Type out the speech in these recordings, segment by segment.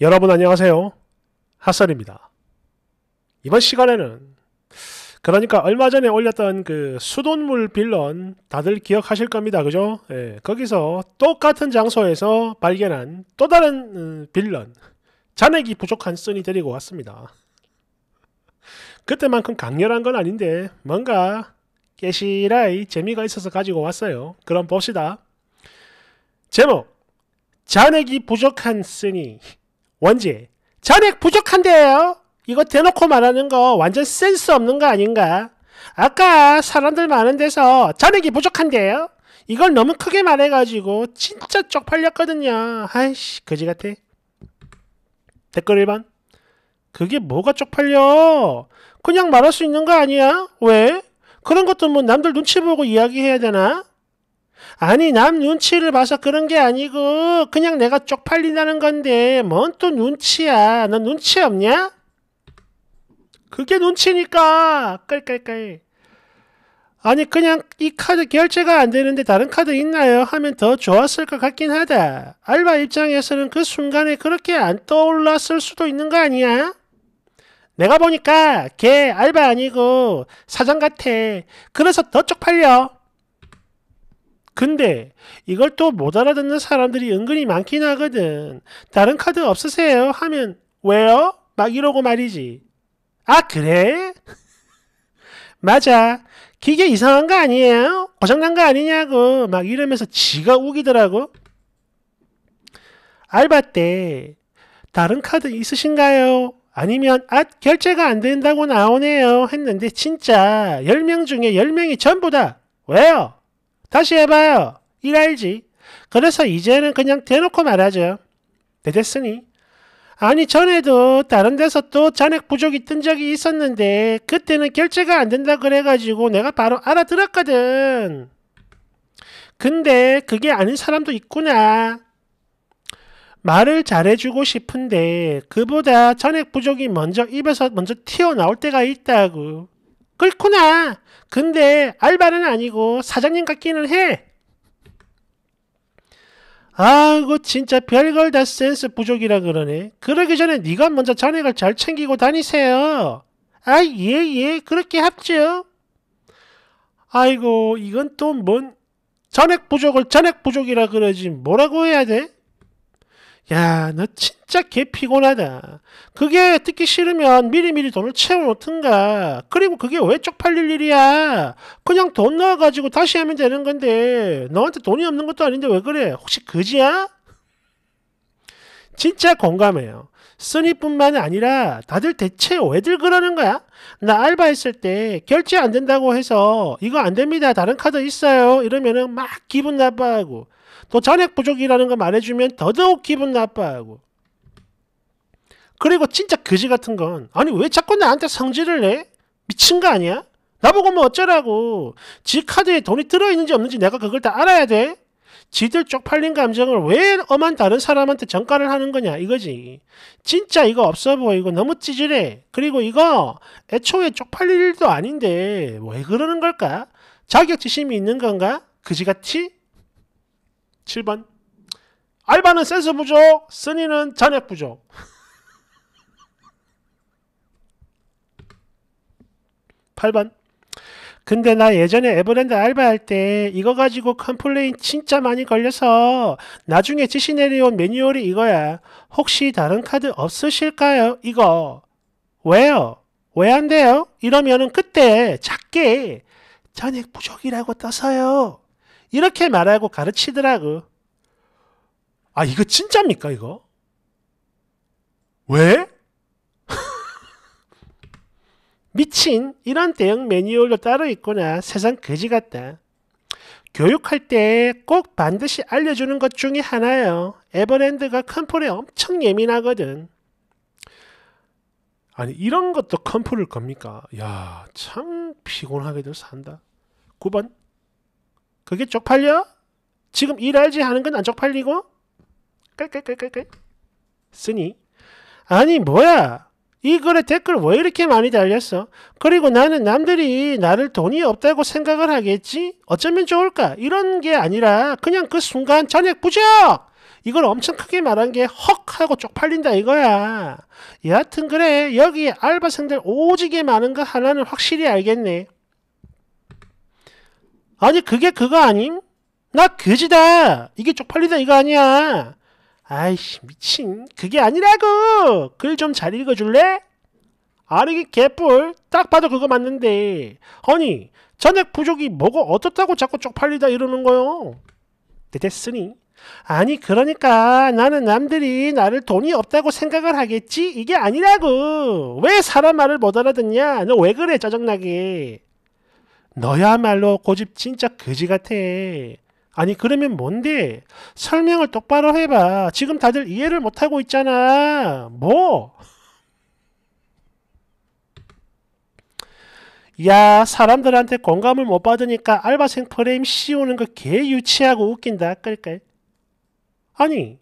여러분 안녕하세요. 핫설입니다. 이번 시간에는 그러니까 얼마 전에 올렸던 그 수돗물 빌런 다들 기억하실 겁니다. 그죠? 예, 거기서 똑같은 장소에서 발견한 또 다른 음, 빌런 잔액이 부족한 쓴이 데리고 왔습니다. 그때만큼 강렬한 건 아닌데 뭔가 깨시라이 재미가 있어서 가지고 왔어요. 그럼 봅시다. 제목 잔액이 부족한 쓰니 원지 전액 부족한데요. 이거 대놓고 말하는 거 완전 센스 없는 거 아닌가? 아까 사람들 많은 데서 전액이 부족한데요. 이걸 너무 크게 말해가지고 진짜 쪽팔렸거든요. 아이씨 거지 같아. 댓글 1번 그게 뭐가 쪽팔려? 그냥 말할 수 있는 거 아니야? 왜? 그런 것도 뭐 남들 눈치 보고 이야기해야 되나? 아니 남 눈치를 봐서 그런 게 아니고 그냥 내가 쪽팔린다는 건데 뭔 또 눈치야 넌 눈치 없냐? 그게 눈치니까 깔깔깔 아니 그냥 이 카드 결제가 안 되는데 다른 카드 있나요? 하면 더 좋았을 것 같긴 하다 알바 입장에서는 그 순간에 그렇게 안 떠올랐을 수도 있는 거 아니야? 내가 보니까 걔 알바 아니고 사장 같아 그래서 더 쪽팔려 근데 이걸 또 못 알아듣는 사람들이 은근히 많긴 하거든. 다른 카드 없으세요? 하면 왜요? 막 이러고 말이지. 아 그래? 맞아. 기계 이상한 거 아니에요? 고장난 거 아니냐고 막 이러면서 지가 우기더라고. 알바 때 다른 카드 있으신가요? 아니면 아 결제가 안 된다고 나오네요 했는데 진짜 10명 중에 10명이 전부 다 왜요? 다시 해봐요. 일알지. 그래서 이제는 그냥 대놓고 말하죠. 됐으니. 아니 전에도 다른 데서 또 잔액 부족이 뜬 적이 있었는데 그때는 결제가 안 된다 그래가지고 내가 바로 알아들었거든. 근데 그게 아닌 사람도 있구나. 말을 잘해주고 싶은데 그보다 전액 부족이 먼저 입에서 먼저 튀어나올 때가 있다고. 그렇구나. 근데 알바는 아니고 사장님 같기는 해. 아이고 진짜 별걸 다 센스 부족이라 그러네. 그러기 전에 네가 먼저 자네가 잘 챙기고 다니세요. 아 예예 예. 그렇게 합죠. 아이고 이건 또 뭔 전액 부족을 전액 부족이라 그러지 뭐라고 해야 돼? 야, 너 진짜 개 피곤하다. 그게 듣기 싫으면 미리미리 돈을 채워놓든가. 그리고 그게 왜 쪽팔릴 일이야? 그냥 돈 넣어가지고 다시 하면 되는 건데, 너한테 돈이 없는 것도 아닌데 왜 그래? 혹시 그지야? 진짜 공감해요. 쓰니뿐만 아니라 다들 대체 왜들 그러는 거야? 나 알바했을 때 결제 안 된다고 해서 이거 안 됩니다. 다른 카드 있어요. 이러면은 막 기분 나빠하고 또잔액 부족이라는 거 말해주면 더더욱 기분 나빠하고 그리고 진짜 그지 같은 건 아니 왜 자꾸 나한테 성질을 내? 미친 거 아니야? 나보고 뭐 어쩌라고 지 카드에 돈이 들어있는지 없는지 내가 그걸 다 알아야 돼? 지들 쪽팔린 감정을 왜 엄한 다른 사람한테 전가를 하는 거냐 이거지 진짜 이거 없어 보이고 너무 찌질해 그리고 이거 애초에 쪽팔릴 일도 아닌데 왜 그러는 걸까? 자격지심이 있는 건가? 그지같이? 7번 알바는 센스 부족, 스니는 잔액 부족. 8번 근데 나 예전에 에버랜드 알바할 때 이거 가지고 컴플레인 진짜 많이 걸려서 나중에 지시 내려온 매뉴얼이 이거야. 혹시 다른 카드 없으실까요? 이거. 왜요? 왜 안 돼요? 이러면은 그때 작게 잔액 부족이라고 떠서요. 이렇게 말하고 가르치더라고. 아, 이거 진짜입니까, 이거? 왜? 미친 이런 대형 매뉴얼도 따로 있구나. 세상 거지 같다. 교육할 때 꼭 반드시 알려주는 것 중에 하나예요. 에버랜드가 컨폴에 엄청 예민하거든. 아니 이런 것도 컨폴일 겁니까? 야참 피곤하게들 산다. 9번 그게 쪽팔려? 지금 일할지 하는 건 안 쪽팔리고? 깔깔깔깔깔. 쓰니? 아니 뭐야? 이 글에 댓글 왜 이렇게 많이 달렸어? 그리고 나는 남들이 나를 돈이 없다고 생각을 하겠지? 어쩌면 좋을까? 이런 게 아니라 그냥 그 순간 전액 부적! 이걸 엄청 크게 말한 게 헉 하고 쪽팔린다 이거야. 여하튼 그래 여기 알바생들 오지게 많은 거 하나는 확실히 알겠네. 아니 그게 그거 아님? 나 그지다. 이게 쪽팔리다 이거 아니야. 아이씨 미친 그게 아니라고. 글 좀 잘 읽어줄래? 아니 이 개뿔. 딱 봐도 그거 맞는데. 아니 전액 부족이 뭐고 어떻다고 자꾸 쪽팔리다 이러는 거요. 됐으니. 아니 그러니까 나는 남들이 나를 돈이 없다고 생각을 하겠지 이게 아니라고 왜 사람 말을 못 알아듣냐 너 왜 그래 짜증나게 너야말로 고집 진짜 거지 같아. 아니 그러면 뭔데? 설명을 똑바로 해봐. 지금 다들 이해를 못하고 있잖아. 뭐? 야 사람들한테 공감을 못 받으니까 알바생 프레임 씌우는 거 개 유치하고 웃긴다. 끌까 아니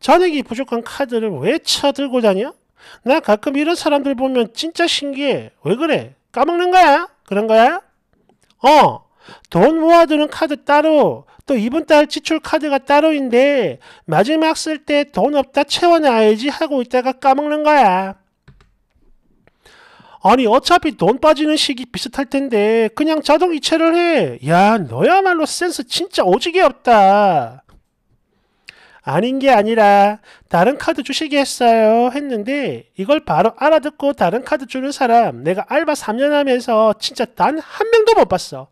잔액이 부족한 카드를 왜 쳐들고 다녀? 나 가끔 이런 사람들 보면 진짜 신기해. 왜 그래? 까먹는 거야? 그런 거야? 어, 돈 모아두는 카드 따로, 또 이번 달 지출 카드가 따로인데 마지막 쓸 때 돈 없다 채워놔야지 하고 있다가 까먹는 거야. 아니 어차피 돈 빠지는 시기 비슷할 텐데 그냥 자동 이체를 해. 야 너야말로 센스 진짜 오지게 없다. 아닌 게 아니라 다른 카드 주시겠어요 했는데 이걸 바로 알아듣고 다른 카드 주는 사람 내가 알바 3년 하면서 진짜 단 한 명도 못 봤어.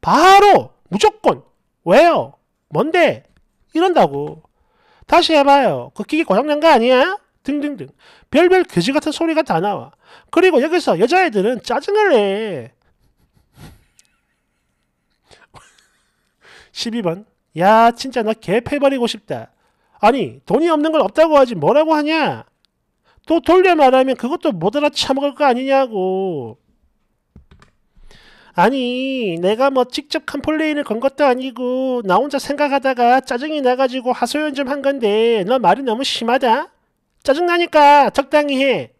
바로 무조건 왜요? 뭔데? 이런다고. 다시 해봐요. 그 기계 고장난 거 아니야? 등등등. 별별 거지 같은 소리가 다 나와. 그리고 여기서 여자애들은 짜증을 내. 12번. 야, 진짜 나 개패버리고 싶다. 아니 돈이 없는 걸 없다고 하지 뭐라고 하냐? 또 돌려 말하면 그것도 못 알아 차먹을거 아니냐고. 아니 내가 뭐 직접 컴플레인을 건 것도 아니고 나 혼자 생각하다가 짜증이 나가지고 하소연 좀 한 건데 너 말이 너무 심하다? 짜증나니까 적당히 해.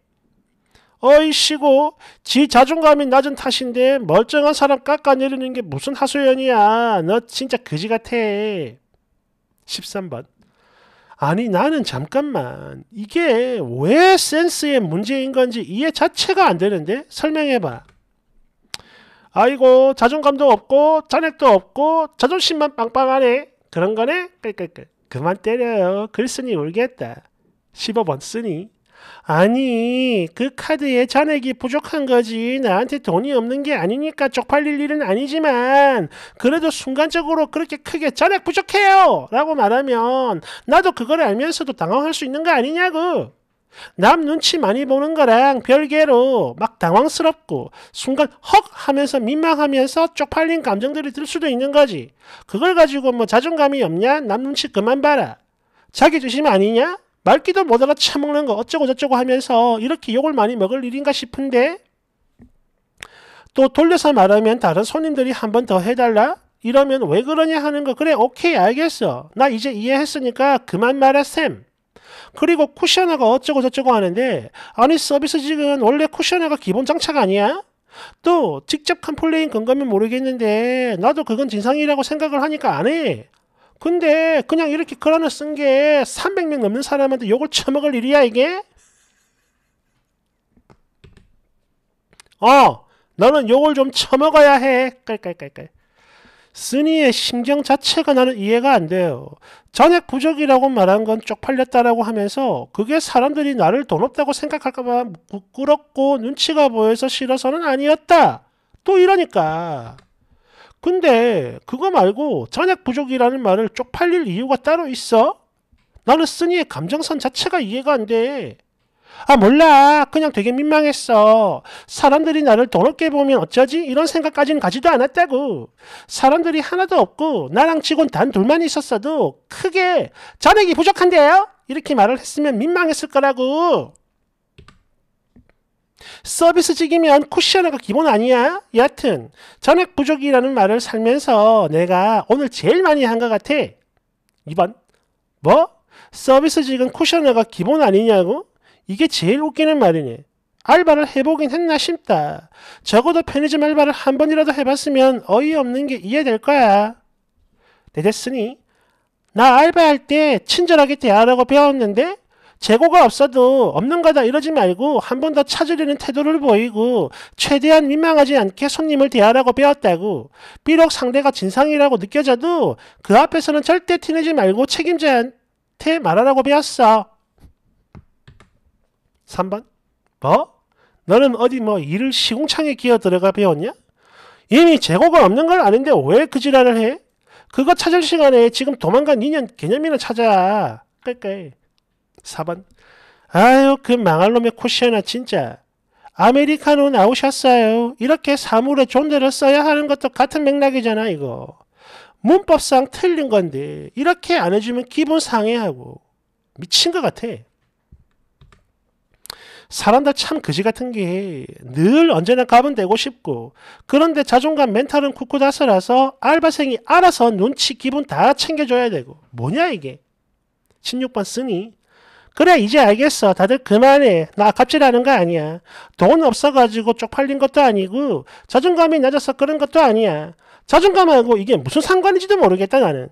어이씨고 지 자존감이 낮은 탓인데 멀쩡한 사람 깎아내리는 게 무슨 하소연이야. 너 진짜 그지 같아. 13번 아니 나는 잠깐만 이게 왜 센스의 문제인 건지 이해 자체가 안 되는데 설명해봐. 아이고 자존감도 없고 잔액도 없고 자존심만 빵빵하네 그런 거네 끌끌끌 그만 때려요 글쓴이 울겠다 15번 쓰니 아니 그 카드에 잔액이 부족한 거지 나한테 돈이 없는 게 아니니까 쪽팔릴 일은 아니지만 그래도 순간적으로 그렇게 크게 잔액 부족해요 라고 말하면 나도 그걸 알면서도 당황할 수 있는 거 아니냐고 남 눈치 많이 보는 거랑 별개로 막 당황스럽고 순간 헉 하면서 민망하면서 쪽팔린 감정들이 들 수도 있는 거지 그걸 가지고 뭐 자존감이 없냐 남 눈치 그만 봐라 자기 주심 아니냐 말기도 못 알아 처먹는 거 어쩌고저쩌고 하면서 이렇게 욕을 많이 먹을 일인가 싶은데 또 돌려서 말하면 다른 손님들이 한 번 더 해달라? 이러면 왜 그러냐 하는 거 그래 오케이 알겠어 나 이제 이해했으니까 그만 말아 쌤 그리고 쿠션화가 어쩌고저쩌고 하는데 아니 서비스직은 원래 쿠션화가 기본 장착 아니야? 또 직접 컴플레인 건가면 모르겠는데 나도 그건 진상이라고 생각을 하니까 안 해. 근데 그냥 이렇게 글하나 쓴게 300명 넘는 사람한테 욕을 처먹을 일이야 이게? 어! 너는 욕을 좀 처먹어야 해. 깔깔깔깔. 쓰니의 심경 자체가 나는 이해가 안 돼요. 전액 부족이라고 말한 건 쪽팔렸다라고 하면서 그게 사람들이 나를 돈 없다고 생각할까봐 부끄럽고 눈치가 보여서 싫어서는 아니었다. 또 이러니까. 근데 그거 말고 전액 부족이라는 말을 쪽팔릴 이유가 따로 있어? 나는 쓰니의 감정선 자체가 이해가 안 돼. 아 몰라 그냥 되게 민망했어 사람들이 나를 더럽게 보면 어쩌지 이런 생각까지는 가지도 않았다고 사람들이 하나도 없고 나랑 직원 단 둘만 있었어도 크게 전액이 부족한데요 이렇게 말을 했으면 민망했을 거라고 서비스직이면 쿠션화가 기본 아니야? 여하튼 전액 부족이라는 말을 살면서 내가 오늘 제일 많이 한 것 같아. 2번 뭐? 서비스직은 쿠션화가 기본 아니냐고? 이게 제일 웃기는 말이네. 알바를 해보긴 했나 싶다. 적어도 편의점 알바를 한 번이라도 해봤으면 어이없는 게 이해될 거야. 네, 됐으니 나 알바할 때 친절하게 대하라고 배웠는데 재고가 없어도 없는 거다 이러지 말고 한 번 더 찾으려는 태도를 보이고 최대한 민망하지 않게 손님을 대하라고 배웠다고 비록 상대가 진상이라고 느껴져도 그 앞에서는 절대 티내지 말고 책임자한테 말하라고 배웠어. 3번 뭐? 너는 어디 뭐 일을 시궁창에 끼어 들어가 배웠냐? 이미 재고가 없는 걸 아는데 왜 그 지랄을 해? 그거 찾을 시간에 지금 도망간 인연 개념이나 찾아. 그러까 4번 아유 그 망할 놈의 쿠션아 진짜 아메리카노 나오셨어요. 이렇게 사물의 존재를 써야 하는 것도 같은 맥락이잖아 이거. 문법상 틀린 건데 이렇게 안 해주면 기분 상해하고 미친 것 같아. 사람들 참 그지 같은 게 늘 언제나 갑은 되고 싶고 그런데 자존감 멘탈은 쿠쿠다스라서 알바생이 알아서 눈치 기분 다 챙겨줘야 되고 뭐냐 이게 16번 쓰니 그래 이제 알겠어. 다들 그만해. 나 갑질하는 거 아니야. 돈 없어가지고 쪽팔린 것도 아니고 자존감이 낮아서 그런 것도 아니야. 자존감하고 이게 무슨 상관인지도 모르겠다 나는.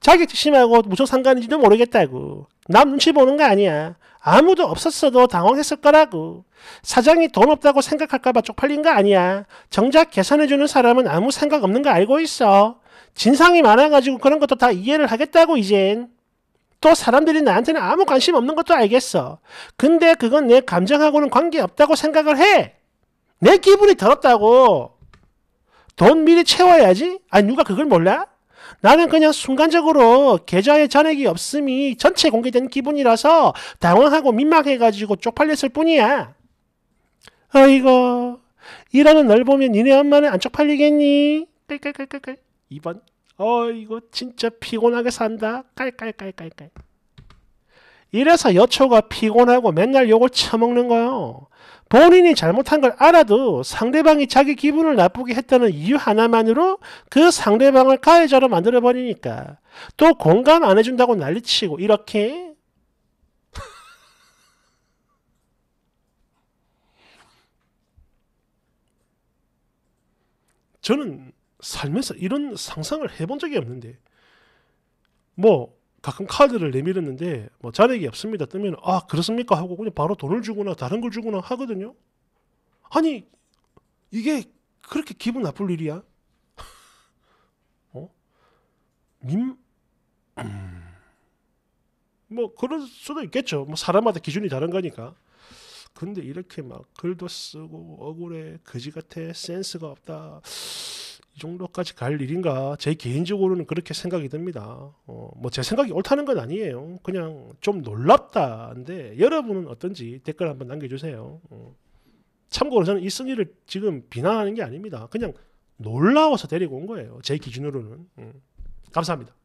자기 지심하고 무슨 상관인지도 모르겠다고. 남 눈치 보는 거 아니야. 아무도 없었어도 당황했을 거라고. 사장이 돈 없다고 생각할까봐 쪽팔린 거 아니야. 정작 계산해주는 사람은 아무 생각 없는 거 알고 있어. 진상이 많아가지고 그런 것도 다 이해를 하겠다고, 이젠. 또 사람들이 나한테는 아무 관심 없는 것도 알겠어. 근데 그건 내 감정하고는 관계없다고 생각을 해. 내 기분이 더럽다고. 돈 미리 채워야지? 아, 누가 그걸 몰라? 나는 그냥 순간적으로 계좌에 잔액이 없음이 전체 공개된 기분이라서 당황하고 민망해가지고 쪽팔렸을 뿐이야. 어이거 이러는 널 보면 니네 엄마는 안 쪽팔리겠니? 끌끌끌끌끌. 2번. 어 이거 진짜 피곤하게 산다 깔깔깔깔깔 이래서 여초가 피곤하고 맨날 욕을 처먹는 거요 본인이 잘못한 걸 알아도 상대방이 자기 기분을 나쁘게 했다는 이유 하나만으로 그 상대방을 가해자로 만들어버리니까 또 공감 안 해준다고 난리치고 이렇게 저는 살면서 이런 상상을 해본 적이 없는데 뭐 가끔 카드를 내밀었는데 뭐 잔액이 없습니다 뜨면 아 그렇습니까 하고 그냥 바로 돈을 주거나 다른 걸 주거나 하거든요 아니 이게 그렇게 기분 나쁠 일이야 어? 민... 음, 뭐 그럴 수도 있겠죠 뭐 사람마다 기준이 다른 거니까 근데 이렇게 막 글도 쓰고 억울해 거지 같아 센스가 없다 이 정도까지 갈 일인가 제 개인적으로는 그렇게 생각이 듭니다. 어, 뭐제 생각이 옳다는 건 아니에요. 그냥 좀 놀랍다인데 여러분은 어떤지 댓글 한번 남겨주세요. 어. 참고로 저는 이 승리를 지금 비난하는 게 아닙니다. 그냥 놀라워서 데리고 온 거예요. 제 기준으로는. 음. 감사합니다.